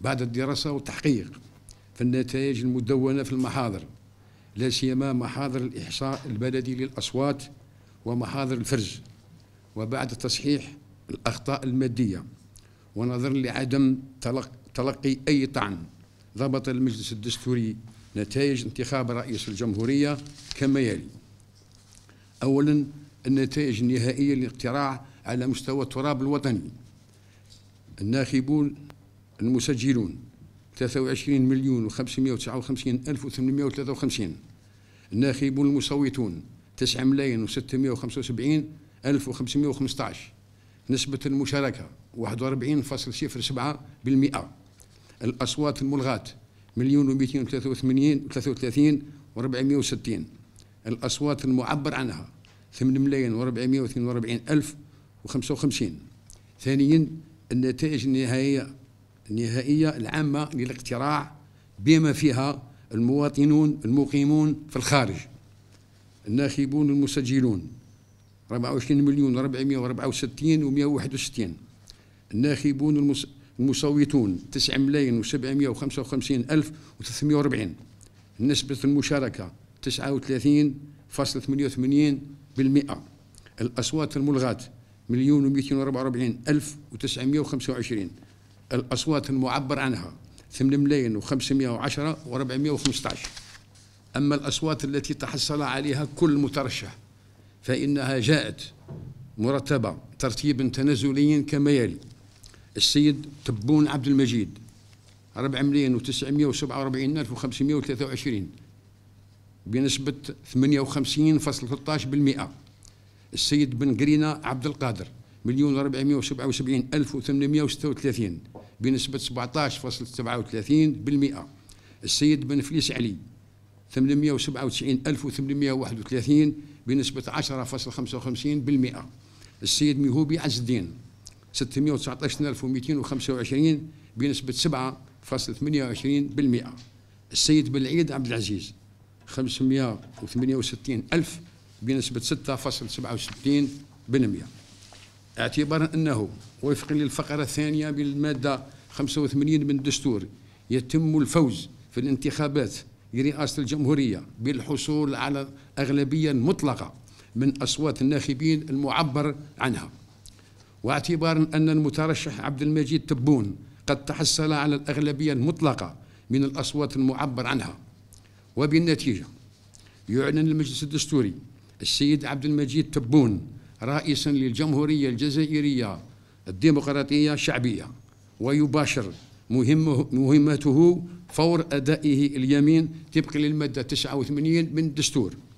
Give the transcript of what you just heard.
بعد الدراسة والتحقيق في النتائج المدونة في المحاضر لا سيما محاضر الإحصاء البلدي للأصوات ومحاضر الفرز وبعد تصحيح الأخطاء المادية ونظرا لعدم تلقي أي طعن ضبط المجلس الدستوري نتائج انتخاب رئيس الجمهورية كما يلي أولا النتائج النهائية للاقتراع على مستوى التراب الوطني الناخبون المسجلون 23 مليون و559 ألف و853 الناخبون المصوتون 9 ملايين و675 ألف و515 نسبة المشاركة 41.07% الأصوات الملغاة مليون و283 و460 الأصوات المعبر عنها 8 ملايين و442 ألف و55 ثانيا النتائج النهائية النهائية العامة للاقتراع بما فيها المواطنون المقيمون في الخارج الناخبون المسجلون 24 مليون 464 و 161 الناخبون المس... المصوتون 9 ملايين و755 ألف و340 نسبة المشاركة 39.88% الأصوات الملغاة مليون و 244 ألف و 925 الأصوات المعبر عنها 8 ملايين و510 و415 أما الأصوات التي تحصل عليها كل مترشح فإنها جاءت مرتبة ترتيب تنازلي كما يلي السيد تبون عبد المجيد 4 ملايين و947523 بنسبة 58.13% السيد بن قرينة عبد القادر مليون و477 ألف وثمانمائة وستة وثلاثين بنسبة 17.37% السيد بن فليس علي 897831 بنسبة 10.55% السيد ميهوبي عز الدين 619225 بنسبة 7.28% السيد بن العيد عبد العزيز 568000 بنسبة 6.67% اعتبارا أنه وفقا للفقرة الثانية بالمادة 85 من الدستور يتم الفوز في الانتخابات لرئاسة الجمهورية بالحصول على أغلبية مطلقة من أصوات الناخبين المعبر عنها واعتبارا أن المترشح عبد المجيد تبون قد تحصل على الأغلبية المطلقة من الأصوات المعبر عنها وبالنتيجة يعلن المجلس الدستوري السيد عبد المجيد تبون رئيسا للجمهورية الجزائرية الديمقراطية الشعبية ويباشر مهمته فور أدائه اليمين طبقا للمادة 89 من الدستور